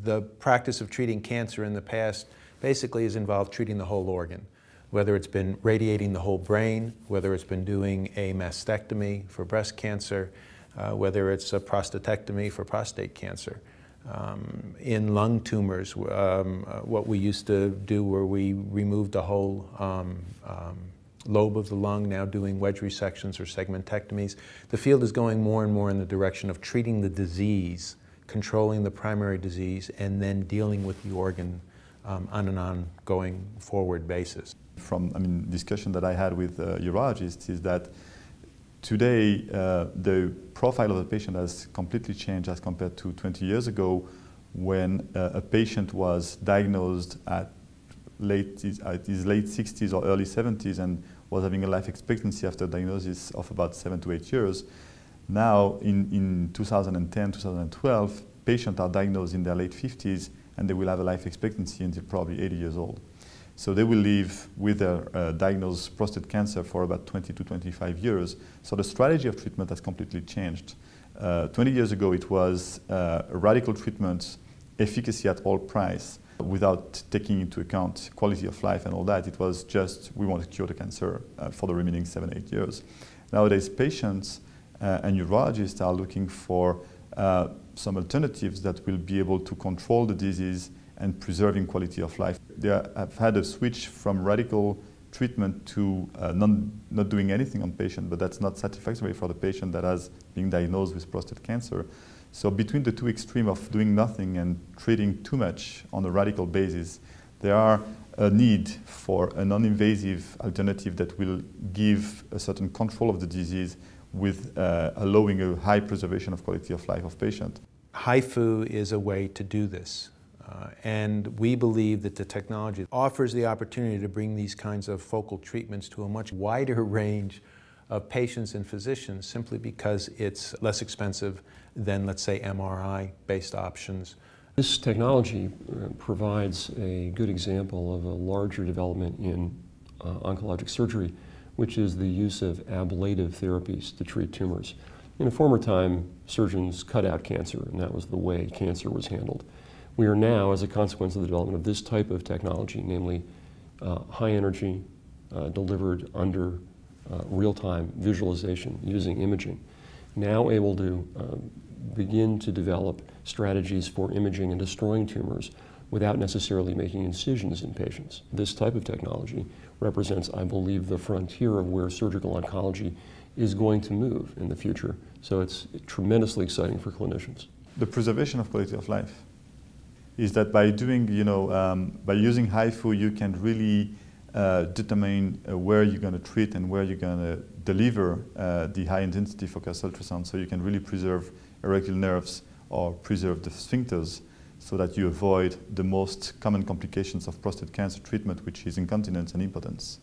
The practice of treating cancer in the past basically has involved treating the whole organ, whether it's been radiating the whole brain, whether it's been doing a mastectomy for breast cancer, uh, whether it's a prostatectomy for prostate cancer. Um, in lung tumors, um, uh, what we used to do where we removed the whole um, um, lobe of the lung, now doing wedge resections or segmentectomies. The field is going more and more in the direction of treating the disease controlling the primary disease, and then dealing with the organ um, on an ongoing forward basis. From I mean, discussion that I had with uh, urologists is that today uh, the profile of the patient has completely changed as compared to 20 years ago when uh, a patient was diagnosed at late at his late 60s or early 70s and was having a life expectancy after diagnosis of about seven to eight years. Now, in, in 2010, 2012, patients are diagnosed in their late 50s and they will have a life expectancy until probably 80 years old. So they will live with a uh, diagnosed prostate cancer for about 20 to 25 years. So the strategy of treatment has completely changed. Uh, 20 years ago, it was uh, radical treatment, efficacy at all price, without taking into account quality of life and all that. It was just, we want to cure the cancer uh, for the remaining seven, eight years. Nowadays, patients uh, and urologists are looking for uh, some alternatives that will be able to control the disease and preserving quality of life. They have had a switch from radical treatment to uh, non, not doing anything on patient, but that's not satisfactory for the patient that has been diagnosed with prostate cancer. So between the two extremes of doing nothing and treating too much on a radical basis, there are a need for a non-invasive alternative that will give a certain control of the disease with uh, allowing a high preservation of quality of life of patient. HIFU is a way to do this. Uh, and we believe that the technology offers the opportunity to bring these kinds of focal treatments to a much wider range of patients and physicians simply because it's less expensive than, let's say, MRI based options. This technology uh, provides a good example of a larger development in uh, oncologic surgery which is the use of ablative therapies to treat tumors. In a former time, surgeons cut out cancer, and that was the way cancer was handled. We are now, as a consequence of the development of this type of technology, namely uh, high energy, uh, delivered under uh, real-time visualization using imaging, now able to uh, begin to develop strategies for imaging and destroying tumors without necessarily making incisions in patients. This type of technology represents, I believe, the frontier of where surgical oncology is going to move in the future. So it's tremendously exciting for clinicians. The preservation of quality of life is that by doing, you know, um, by using HIFU, you can really uh, determine uh, where you're going to treat and where you're going to deliver uh, the high-intensity focused ultrasound so you can really preserve erectile nerves or preserve the sphincters so that you avoid the most common complications of prostate cancer treatment, which is incontinence and impotence.